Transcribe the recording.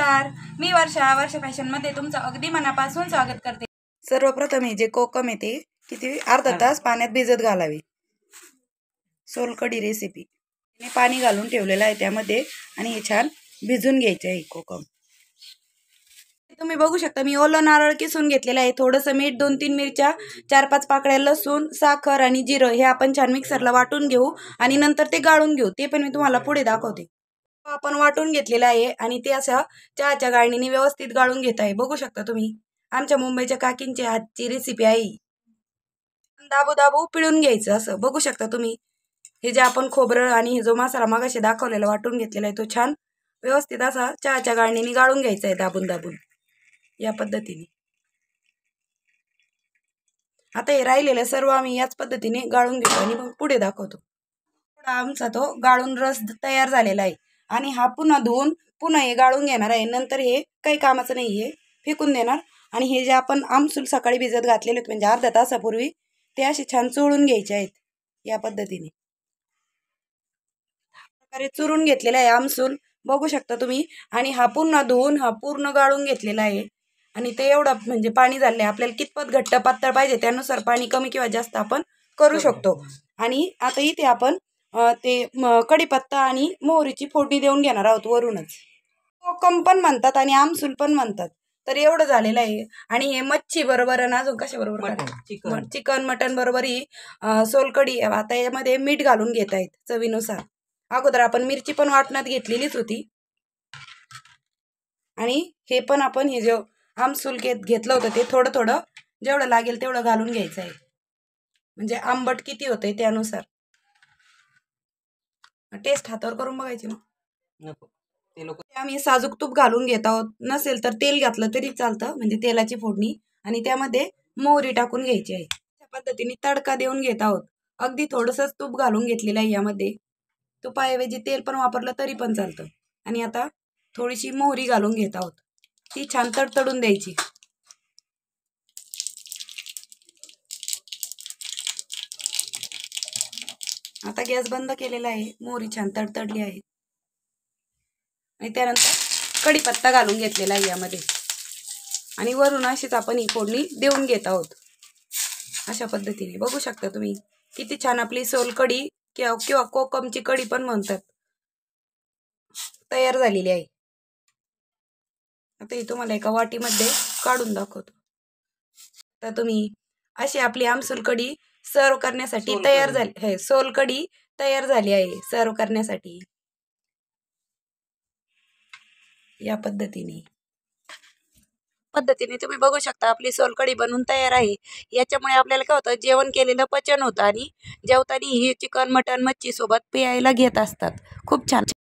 नमस्कार मी वर्षा फॅशन मध्ये तुमचं अगदी मनापासून स्वागत करते सर्वप्रथम हे जे कोकम येते किती अर्धा तास पाण्यात भिजत घालावी सोलकडी रेसिपी पाणी घालून ठेवलेलं आहे त्यामध्ये आणि हे छान भिजून घ्यायचे आहे कोकम तुम्ही बघू शकता मी ओलं नारळ किसून घेतलेलं आहे थोडंसं मीठ दोन तीन मिरच्या चार पाच पाकळ्या लसूण साखर आणि जिरं हे आपण छान मिक्सरला वाटून घेऊ आणि नंतर ते गाळून घेऊ ते पण मी तुम्हाला पुढे दाखवते आपण वाटून घेतलेला आहे आणि ते असं चहाच्या गाळणीने व्यवस्थित गाळून घेत आहे बघू शकता तुम्ही आमच्या मुंबईच्या काकींची आजची रेसिपी आहे दाबू दाबू पिळून घ्यायचं असं बघू शकता तुम्ही हे जे आपण खोबरं आणि हे जो मसाला मागाशी दाखवलेला वाटून घेतलेला आहे तो छान व्यवस्थित असा चहाच्या गाळणीने गाळून घ्यायचा आहे दाबून दाबून या पद्धतीने आता हे राहिलेलं सर्व आम्ही याच पद्धतीने गाळून घेतो आणि मग पुढे दाखवतो आमचा तो गाळून रस तयार झालेला आहे आणि हा पुन्हा धुवून पुन्हा हे गाळून घेणार आहे नंतर हे काही कामाचं नाही आहे फेकून देणार आणि हे जे आपण आमसूल सकाळी भिजत घातलेले होते म्हणजे अर्धा तासापूर्वी ते असे छान चोळून घ्यायचे आहेत या पद्धतीने प्रकारे चुरून घेतलेला आहे आमसूल बघू शकता तुम्ही आणि हा पूर्ण धुवून हा पूर्ण गाळून घेतलेला आहे आणि ते एवढं म्हणजे पाणी झालं आहे आपल्याला कितपत घट्ट पातळ पाहिजे त्यानुसार पाणी कमी किंवा जास्त आपण करू शकतो आणि आता इथे आपण ते म कढीपत्ता आणि मोहरीची फोडणी देऊन घेणार आहोत वरूनच कोकम पण म्हणतात आणि आमसूल पण म्हणतात तर एवढं झालेलं आहे आणि हे मच्छी बरोबर ना अजून बरोबर चिकन मटन बरोबर ही सोलकडी आता यामध्ये मीठ घालून घेत आहेत चवीनुसार अगोदर आपण मिरची पण वाटणात घेतलेलीच होती आणि हे पण आपण हे जे आमसूल घेत घेतलं होतं ते थोडं थोडं जेवढं लागेल तेवढं घालून घ्यायचं आहे म्हणजे आंबट किती होतंय त्यानुसार टेस्ट हातावर करून बघायची ना ते आम्ही साजूक तूप घालून घेत आहोत नसेल तर तेल घातलं तरी चालतं म्हणजे तेलाची फोडणी आणि त्यामध्ये मोहरी टाकून घ्यायची आहे त्या पद्धतीने तडका देऊन घेत आहोत अगदी थोडसच तूप घालून घेतलेलं आहे यामध्ये तुपाऐवजी तेल पण वापरलं तरी पण चालतं आणि आता थोडीशी मोहरी घालून घेत आहोत ती छान तडतडून द्यायची आता गॅस बंद केलेला आहे मोहरी छान तडतडली आहे आणि त्यानंतर कढीपत्ता घालून घेतलेला आहे यामध्ये आणि वरून अशीच आपण ही फोडणी देऊन घेत आहोत अशा पद्धतीने बघू शकता तुम्ही किती छान आपली सोलकढी किंवा किंवा कोकमची कढी पण म्हणतात तयार झालेली आहे आता ही तुम्हाला एका वाटीमध्ये काढून दाखवतो तर तुम्ही अशी आपली आमसूल कढी सर्व करण्यासाठी तयार झाली सोल सोलकडी तयार झाली आहे सर्व करण्यासाठी या पद्धतीने पद्धतीने तुम्ही बघू शकता आपली सोलकडी बनून तयार आहे याच्यामुळे आपल्याला काय होतं जेवण केलेलं पचन होतं आणि जेवताना ही चिकन मटन मच्छी सोबत प्यायला घेत असतात खूप छान